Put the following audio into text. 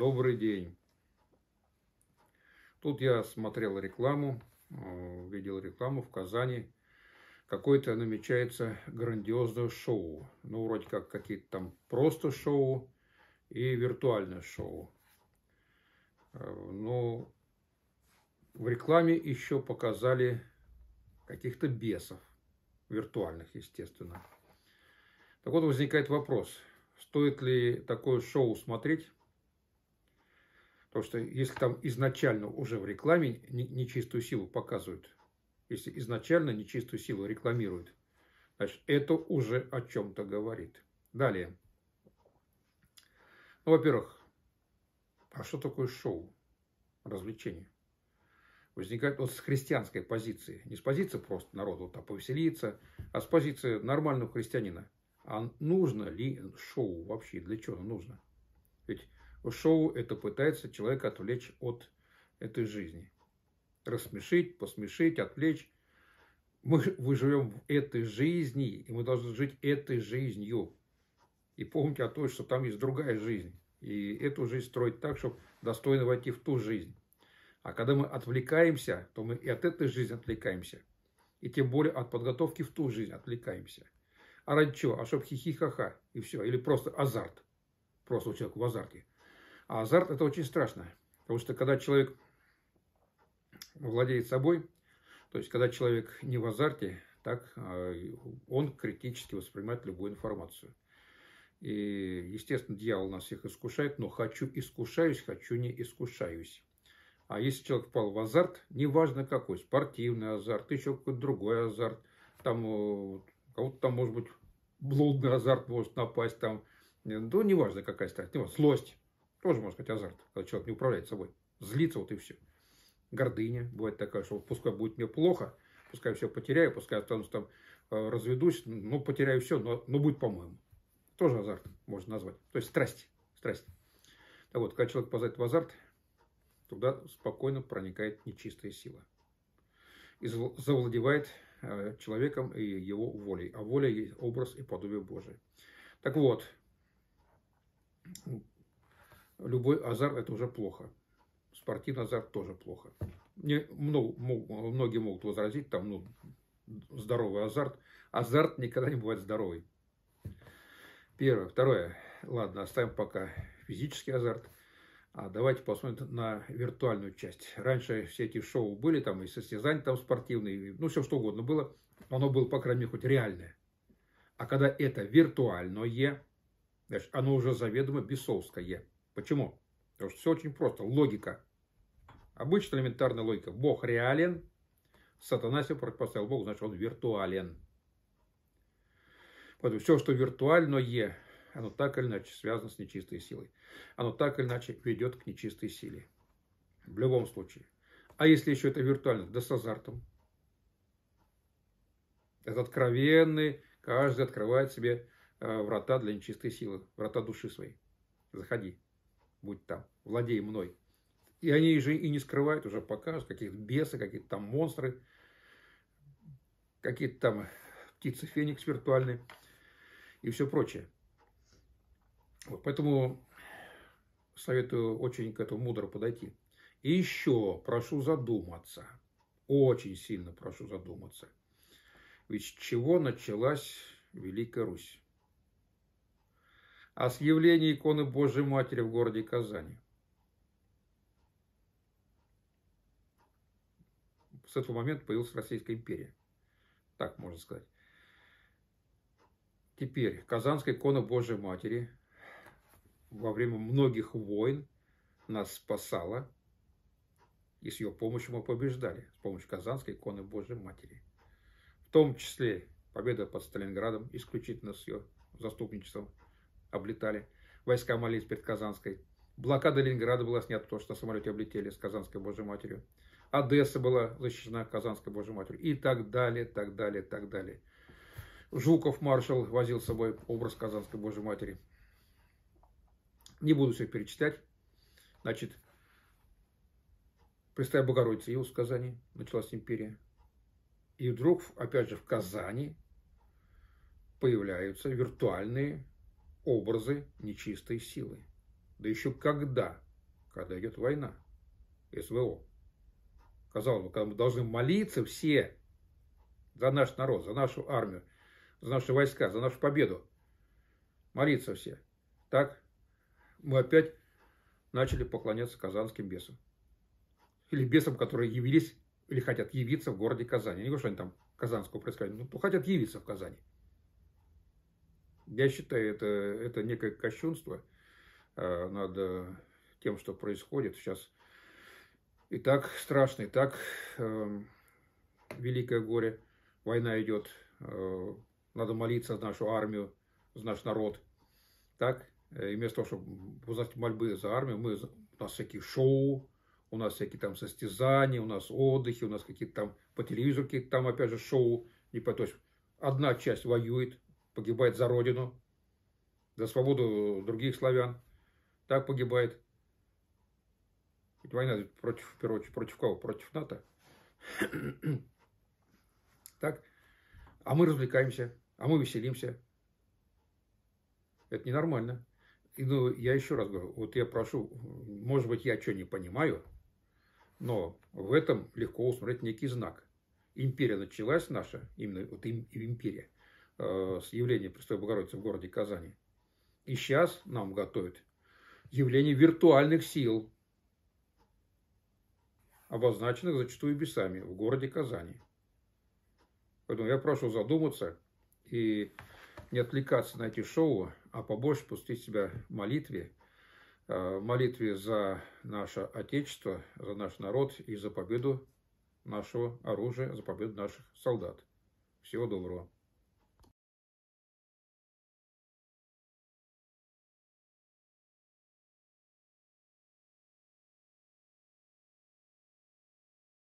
Добрый день. Тут я смотрел рекламу, э, видел рекламу в Казани. Какое-то намечается грандиозное шоу. Ну, вроде как какие-то там просто шоу и виртуальное шоу. Э, но в рекламе еще показали каких-то бесов. Виртуальных, естественно. Так вот возникает вопрос, стоит ли такое шоу смотреть? Потому что если там изначально уже в рекламе нечистую силу показывают, если изначально нечистую силу рекламируют, значит, это уже о чем-то говорит. Далее. Ну, во-первых, а что такое шоу? Развлечение. Возникает вот ну, с христианской позиции. Не с позиции просто народу вот, а повеселиться, а с позиции нормального христианина. А нужно ли шоу вообще? Для чего оно нужно? Ведь шоу это пытается человека отвлечь от этой жизни. Рассмешить, посмешить, отвлечь. Мы, выживем в этой жизни, и мы должны жить этой жизнью. И помните о том, что там есть другая жизнь. И эту жизнь строить так, чтобы достойно войти в ту жизнь. А когда мы отвлекаемся, то мы и от этой жизни отвлекаемся. И тем более от подготовки в ту жизнь отвлекаемся. А ради чего? А чтобы хихихаха и все. Или просто азарт. Просто у человека в азарте. А азарт – это очень страшно. Потому что когда человек владеет собой, то есть когда человек не в азарте, так а, он критически воспринимает любую информацию. И, естественно, дьявол нас всех искушает, но хочу искушаюсь, хочу не искушаюсь. А если человек впал в азарт, неважно какой, спортивный азарт, еще какой-то другой азарт, там э, кого-то там, может быть, блудный азарт может напасть, там, э, ну, неважно какая страсть, неважно, злость, тоже, можно сказать, азарт, когда человек не управляет собой. Злится вот и все. Гордыня бывает такая, что пускай будет мне плохо, пускай все потеряю, пускай останусь там, э, разведусь, ну потеряю все, но, но будет по-моему. Тоже азарт можно назвать. То есть страсть. страсть. Так вот, когда человек позает в азарт, туда спокойно проникает нечистая сила. И завладевает э, человеком и его волей. А воля есть образ и подобие Божие. Так вот, любой азарт – это уже плохо. Спортивный азарт тоже плохо. Мне многие могут возразить, там, ну, здоровый азарт. Азарт никогда не бывает здоровый. Первое. Второе. Ладно, оставим пока физический азарт. А давайте посмотрим на виртуальную часть. Раньше все эти шоу были, там и состязания там спортивные, ну все что угодно было. Оно было, по крайней мере, хоть реальное. А когда это виртуальное, значит, оно уже заведомо бесовское. Почему? Потому что все очень просто. Логика. Обычная элементарная логика. Бог реален. Сатана себе противопоставил Богу, значит, он виртуален. Поэтому все, что виртуальное, оно так или иначе связано с нечистой силой. Оно так или иначе ведет к нечистой силе. В любом случае. А если еще это виртуально, да с азартом. Это откровенный, каждый открывает себе э, врата для нечистой силы, врата души своей. Заходи будь там, владей мной. И они же и не скрывают, уже показывают какие-то бесы, какие-то там монстры, какие-то там птицы феникс виртуальные и все прочее. Вот, поэтому советую очень к этому мудро подойти. И еще прошу задуматься, очень сильно прошу задуматься, ведь с чего началась Великая Русь? о съявлении иконы Божьей Матери в городе Казани. С этого момента появилась Российская империя. Так можно сказать. Теперь, Казанская икона Божьей Матери во время многих войн нас спасала, и с ее помощью мы побеждали, с помощью Казанской иконы Божьей Матери. В том числе победа под Сталинградом, исключительно с ее заступничеством облетали войска молились перед Казанской. Блокада Ленинграда была снята, то что самолеты облетели с Казанской Божьей Матерью. Одесса была защищена Казанской Божьей Матерью. И так далее, так далее, так далее. Жуков маршал возил с собой образ Казанской Божьей Матери. Не буду всех перечитать. Значит, представь Богородица Иус в Казани, началась империя. И вдруг, опять же, в Казани появляются виртуальные образы нечистой силы. Да еще когда? Когда идет война. СВО. Казалось бы, когда мы должны молиться все за наш народ, за нашу армию, за наши войска, за нашу победу. Молиться все. Так мы опять начали поклоняться казанским бесам. Или бесам, которые явились или хотят явиться в городе Казани. не говорю, что они там казанского происходят, но хотят явиться в Казани. Я считаю, это, это некое кощунство э, над э, тем, что происходит сейчас. И так страшно, и так э, великое горе. Война идет. Э, надо молиться за нашу армию, за наш народ. Так? Э, и вместо того, чтобы узнать мольбы за армию, мы, у нас всякие шоу, у нас всякие там состязания, у нас отдыхи, у нас какие-то там по телевизору какие-то там опять же шоу. Не по, то есть одна часть воюет, погибает за родину, за свободу других славян. Так погибает. Ведь война против, против, против кого? Против НАТО. так? А мы развлекаемся, а мы веселимся. Это ненормально. И, ну, я еще раз говорю, вот я прошу, может быть, я что не понимаю, но в этом легко усмотреть некий знак. Империя началась наша, именно вот им, империя, Э, с явление Престой Богородицы в городе Казани. И сейчас нам готовят явление виртуальных сил, обозначенных зачастую бесами в городе Казани. Поэтому я прошу задуматься и не отвлекаться на эти шоу, а побольше пустить себя в молитве, э, молитве за наше Отечество, за наш народ и за победу нашего оружия, за победу наших солдат. Всего доброго.